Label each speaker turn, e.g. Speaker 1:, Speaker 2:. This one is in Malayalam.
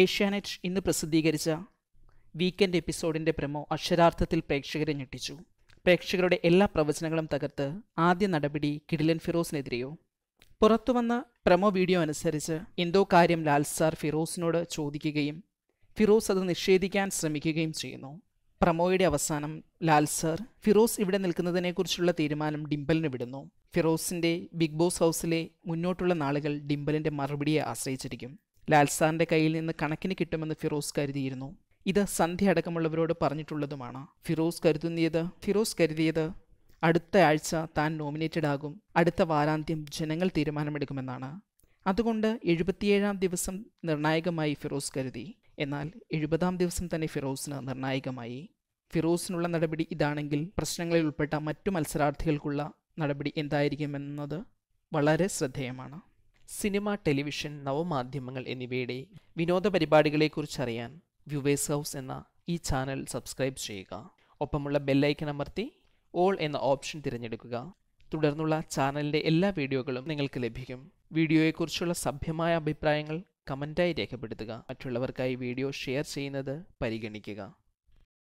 Speaker 1: ഏഷ്യാനെറ്റ് ഇന്ന് പ്രസിദ്ധീകരിച്ച വീക്കെൻഡ് എപ്പിസോഡിൻ്റെ പ്രമോ അക്ഷരാർത്ഥത്തിൽ പ്രേക്ഷകരെ ഞെട്ടിച്ചു പ്രേക്ഷകരുടെ എല്ലാ പ്രവചനങ്ങളും തകർത്ത് ആദ്യ നടപടി കിഡിലൻ ഫിറോസിനെതിരെയോ പുറത്തുവന്ന പ്രമോ വീഡിയോ അനുസരിച്ച് എന്തോ കാര്യം ലാൽ സാർ ഫിറോസിനോട് ചോദിക്കുകയും ഫിറോസ് അത് നിഷേധിക്കാൻ ശ്രമിക്കുകയും ചെയ്യുന്നു പ്രമോയുടെ അവസാനം ലാൽ ഫിറോസ് ഇവിടെ നിൽക്കുന്നതിനെക്കുറിച്ചുള്ള തീരുമാനം ഡിംബലിന് വിടുന്നു ഫിറോസിൻ്റെ ബിഗ് ബോസ് ഹൗസിലെ മുന്നോട്ടുള്ള നാളുകൾ ഡിംബലിൻ്റെ മറുപടിയെ ആശ്രയിച്ചിരിക്കും ലാൽ കയ്യിൽ നിന്ന് കണക്കിന് കിട്ടുമെന്ന് ഫിറോസ് കരുതിയിരുന്നു ഇത് സന്ധ്യ അടക്കമുള്ളവരോട് പറഞ്ഞിട്ടുള്ളതുമാണ് ഫിറോസ് കരുതുന്നത് ഫിറോസ് കരുതിയത് അടുത്ത ആഴ്ച താൻ നോമിനേറ്റഡ് ആകും അടുത്ത വാരാന്ത്യം ജനങ്ങൾ തീരുമാനമെടുക്കുമെന്നാണ് അതുകൊണ്ട് എഴുപത്തിയേഴാം ദിവസം നിർണായകമായി ഫിറോസ് കരുതി എന്നാൽ എഴുപതാം ദിവസം തന്നെ ഫിറോസിന് നിർണായകമായി ഫിറോസിനുള്ള നടപടി ഇതാണെങ്കിൽ പ്രശ്നങ്ങളിൽ ഉൾപ്പെട്ട മറ്റു മത്സരാർത്ഥികൾക്കുള്ള നടപടി എന്തായിരിക്കുമെന്നത് വളരെ ശ്രദ്ധേയമാണ് സിനിമ ടെലിവിഷൻ നവമാധ്യമങ്ങൾ എന്നിവയുടെ വിനോദ പരിപാടികളെക്കുറിച്ചറിയാൻ വ്യൂവേഴ്സ് ഹൗസ് എന്ന ഈ ചാനൽ സബ്സ്ക്രൈബ് ചെയ്യുക ഒപ്പമുള്ള ബെല്ലൈക്കൻ അമർത്തി ഓൾ എന്ന ഓപ്ഷൻ തിരഞ്ഞെടുക്കുക തുടർന്നുള്ള ചാനലിൻ്റെ എല്ലാ വീഡിയോകളും നിങ്ങൾക്ക് ലഭിക്കും വീഡിയോയെക്കുറിച്ചുള്ള സഭ്യമായ അഭിപ്രായങ്ങൾ കമൻറ്റായി രേഖപ്പെടുത്തുക മറ്റുള്ളവർക്കായി വീഡിയോ ഷെയർ ചെയ്യുന്നത് പരിഗണിക്കുക